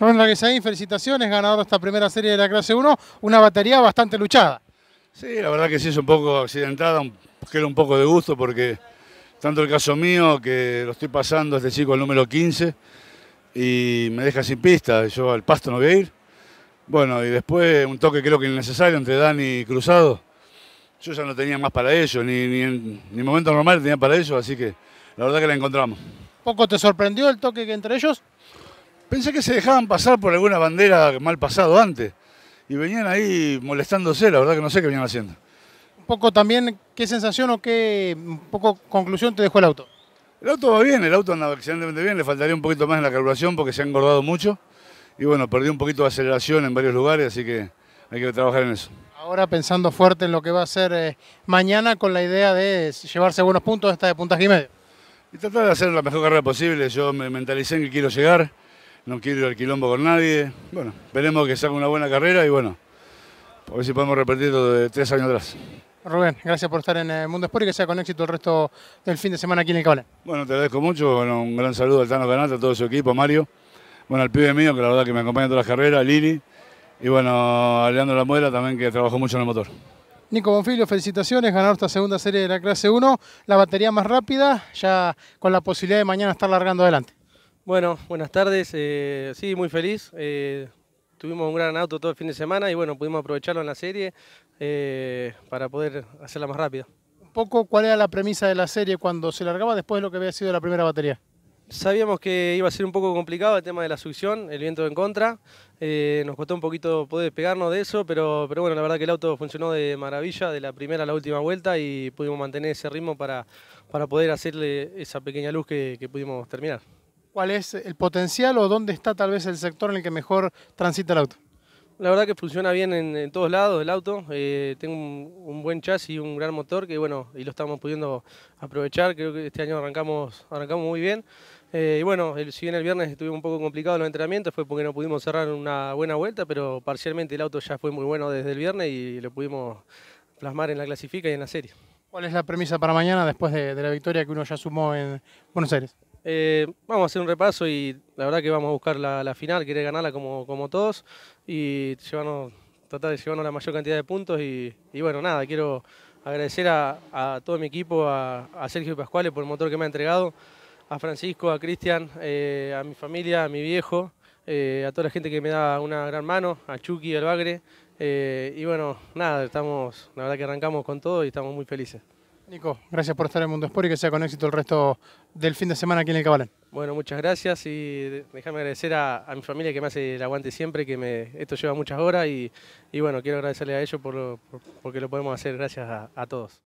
Ramón ahí, felicitaciones, ganador de esta primera serie de la clase 1, una batería bastante luchada. Sí, la verdad que sí es un poco accidentada, que un poco de gusto porque tanto el caso mío que lo estoy pasando este chico el número 15 y me deja sin pista, yo al pasto no voy a ir. Bueno, y después un toque creo que innecesario entre Dani y Cruzado. Yo ya no tenía más para ellos, ni, ni en ni momento normal tenía para ellos, así que la verdad que la encontramos. ¿Poco te sorprendió el toque que entre ellos? Pensé que se dejaban pasar por alguna bandera mal pasado antes. Y venían ahí molestándose, la verdad que no sé qué venían haciendo. Un poco también, ¿qué sensación o qué poco conclusión te dejó el auto? El auto va bien, el auto andaba excelentemente bien, le faltaría un poquito más en la carburación porque se ha engordado mucho. Y bueno, perdí un poquito de aceleración en varios lugares, así que hay que trabajar en eso. Ahora pensando fuerte en lo que va a ser eh, mañana con la idea de llevarse algunos puntos esta de puntaje y medio. Y tratar de hacer la mejor carrera posible. Yo me mentalicé en que quiero llegar no quiero ir al quilombo con nadie. Bueno, veremos que salga una buena carrera y bueno, a ver si podemos repetirlo de tres años atrás. Rubén, gracias por estar en el eh, Mundo Sport y que sea con éxito el resto del fin de semana aquí en el Cabal. Bueno, te agradezco mucho, un gran saludo al Tano Canata, a todo su equipo, a Mario, bueno, al pibe mío, que la verdad que me acompaña en todas las carreras, a Lili, y bueno, a Leandro Lamuela también, que trabajó mucho en el motor. Nico Bonfilio, felicitaciones, ganar esta segunda serie de la clase 1, la batería más rápida, ya con la posibilidad de mañana estar largando adelante. Bueno, buenas tardes. Eh, sí, muy feliz. Eh, tuvimos un gran auto todo el fin de semana y bueno, pudimos aprovecharlo en la serie eh, para poder hacerla más rápida. Un poco cuál era la premisa de la serie cuando se largaba después de lo que había sido la primera batería. Sabíamos que iba a ser un poco complicado el tema de la succión, el viento en contra. nos costó un poquito poder despegarnos de eso, pero, pero bueno, la verdad que el auto funcionó de maravilla de la primera a la última vuelta y pudimos mantener ese ritmo para, poder hacerle esa pequeña luz que pudimos terminar cuál es el potencial o dónde está tal vez el sector en el que mejor transita el auto. La verdad que funciona bien en, todos lados el auto. Eh, tengo un, buen chasis y un gran motor que bueno, y lo estamos pudiendo aprovechar. Creo que este año arrancamos, arrancamos muy bien. Eh, y bueno, si bien el viernes estuvimos un poco complicados los entrenamientos, fue porque no pudimos cerrar una buena vuelta, pero parcialmente el auto ya fue muy bueno desde el viernes y lo pudimos plasmar en la clasifica y en la serie. ¿Cuál es la premisa para mañana después de la victoria que uno ya sumó en Buenos Aires? Eh, vamos a hacer un repaso y la verdad que vamos a buscar la, final, querer ganarla como, como todos y llevarnos, tratar de llevarnos la mayor cantidad de puntos. Y, bueno, nada, quiero agradecer a, todo mi equipo, a, Sergio Pascuales por el motor que me ha entregado, a Francisco, a Cristian, eh, a mi familia, a mi viejo, eh, a toda la gente que me da una gran mano, a Chucky, al Bagre. y bueno, nada, estamos, la verdad que arrancamos con todo y estamos muy felices. Nico, gracias por estar en Mundo Sport y que sea con éxito el resto del fin de semana aquí en el Cabalán. Bueno, muchas gracias y déjame agradecer a, mi familia que me hace el aguante siempre, que me, esto lleva muchas horas y, bueno, quiero agradecerle a ellos porque lo podemos hacer gracias a todos.